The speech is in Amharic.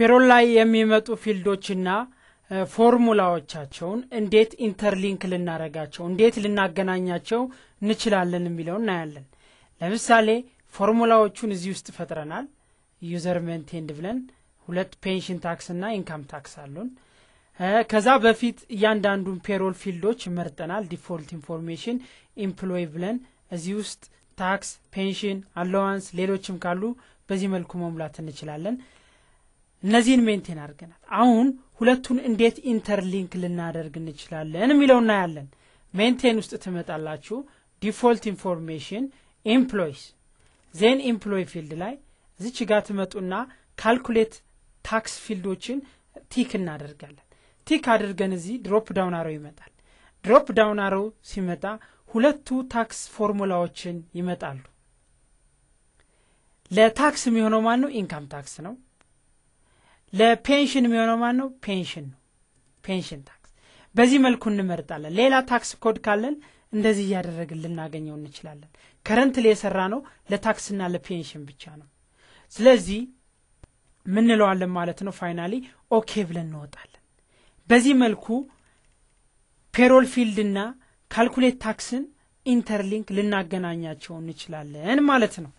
ፔሮል ላይ የሚመጡ ፊልዶችና ፎርሙላዎቻቸውን እንዴት ኢንተርሊንክ ልናደርጋቸው እንዴት ልናገናኛቸው እንችላለን የሚለውን እናያለን። ለምሳሌ ፎርሙላዎቹን እዚህ ውስጥ ፈጥረናል። ዩዘር ሜንቴንድ ብለን ሁለት ፔንሽን ታክስ እና ኢንካም ታክስ አሉን። ከዛ በፊት እያንዳንዱን ፔሮል ፊልዶች መርጠናል። ዲፎልት ኢንፎርሜሽን ኢምፕሎይ ብለን እዚህ ውስጥ ታክስ፣ ፔንሽን፣ አለዋንስ ሌሎችም ካሉ በዚህ መልኩ መሙላት እንችላለን። እነዚህን ሜንቴን አድርገናል። አሁን ሁለቱን እንዴት ኢንተርሊንክ ልናደርግ እንችላለን የሚለው እናያለን። ሜንቴን ውስጥ ትመጣላችሁ። ዲፎልት ኢንፎርሜሽን ኤምፕሎይስ ዜን ኤምፕሎይ ፊልድ ላይ እዚች ጋር ትመጡና ካልኩሌት ታክስ ፊልዶችን ቲክ እናደርጋለን። ቲክ አድርገን እዚህ ድሮፕ ዳውን አረው ይመጣል። ድሮፕ ዳውን አረው ሲመጣ ሁለቱ ታክስ ፎርሙላዎችን ይመጣሉ። ለታክስ የሚሆነው ማን ነው? ኢንካም ታክስ ነው። ለፔንሽን የሚሆነው ማን ነው? ፔንሽን ነው። ፔንሽን ታክስ በዚህ መልኩ እንመርጣለን። ሌላ ታክስ ኮድ ካለን እንደዚህ እያደረግን ልናገኘው እንችላለን። ከረንት ላይ የሰራ ነው ለታክስና ለፔንሽን ብቻ ነው። ስለዚህ ምንለዋለን ማለት ነው። ፋይናሊ ኦኬ ብለን እንወጣለን። በዚህ መልኩ ፔሮል ፊልድና ካልኩሌት ታክስን ኢንተርሊንክ ልናገናኛቸው እንችላለን ማለት ነው።